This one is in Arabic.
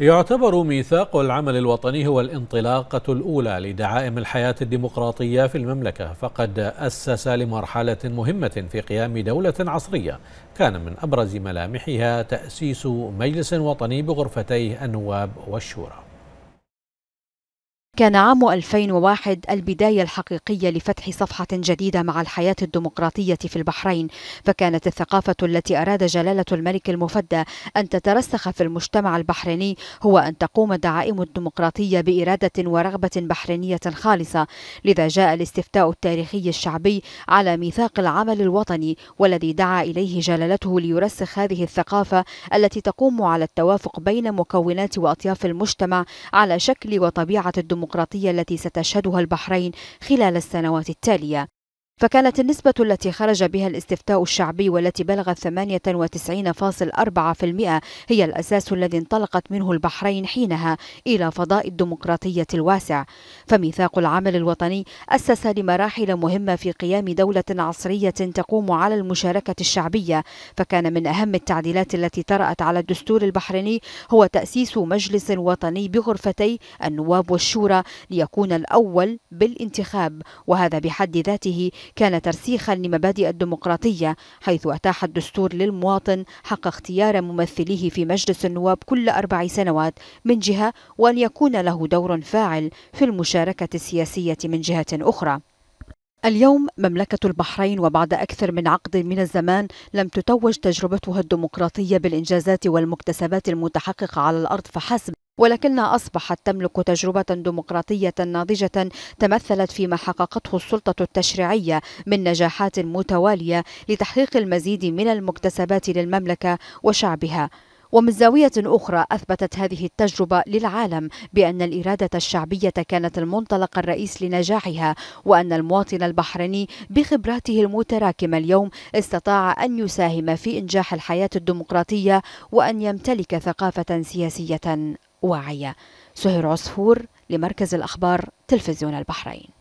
يعتبر ميثاق العمل الوطني هو الانطلاقة الأولى لدعائم الحياة الديمقراطية في المملكة فقد أسس لمرحلة مهمة في قيام دولة عصرية كان من أبرز ملامحها تأسيس مجلس وطني بغرفتيه النواب والشورى كان عام 2001 البداية الحقيقية لفتح صفحة جديدة مع الحياة الديمقراطية في البحرين، فكانت الثقافة التي أراد جلالة الملك المفدى أن تترسخ في المجتمع البحريني هو أن تقوم دعائم الديمقراطية بإرادة ورغبة بحرينية خالصة، لذا جاء الاستفتاء التاريخي الشعبي على ميثاق العمل الوطني والذي دعا إليه جلالته ليرسخ هذه الثقافة التي تقوم على التوافق بين مكونات وأطياف المجتمع على شكل وطبيعة الديمقراطية الديمقراطية التي ستشهدها البحرين خلال السنوات التالية فكانت النسبة التي خرج بها الاستفتاء الشعبي والتي بلغت 98.4% هي الأساس الذي انطلقت منه البحرين حينها إلى فضاء الديمقراطية الواسع فميثاق العمل الوطني أسس لمراحل مهمة في قيام دولة عصرية تقوم على المشاركة الشعبية فكان من أهم التعديلات التي طرأت على الدستور البحريني هو تأسيس مجلس وطني بغرفتي النواب والشورى ليكون الأول بالانتخاب وهذا بحد ذاته كان ترسيخا لمبادئ الديمقراطية حيث أتاح الدستور للمواطن حق اختيار ممثليه في مجلس النواب كل أربع سنوات من جهة وأن يكون له دور فاعل في المشاركة السياسية من جهة أخرى اليوم مملكة البحرين وبعد أكثر من عقد من الزمان لم تتوج تجربتها الديمقراطية بالإنجازات والمكتسبات المتحققة على الأرض فحسب ولكنها أصبحت تملك تجربة ديمقراطية ناضجة تمثلت فيما حققته السلطة التشريعية من نجاحات متوالية لتحقيق المزيد من المكتسبات للمملكة وشعبها ومن زاوية أخرى أثبتت هذه التجربة للعالم بأن الإرادة الشعبية كانت المنطلق الرئيس لنجاحها وأن المواطن البحريني بخبراته المتراكمة اليوم استطاع أن يساهم في إنجاح الحياة الديمقراطية وأن يمتلك ثقافة سياسية واعية سهير عصفور لمركز الأخبار تلفزيون البحرين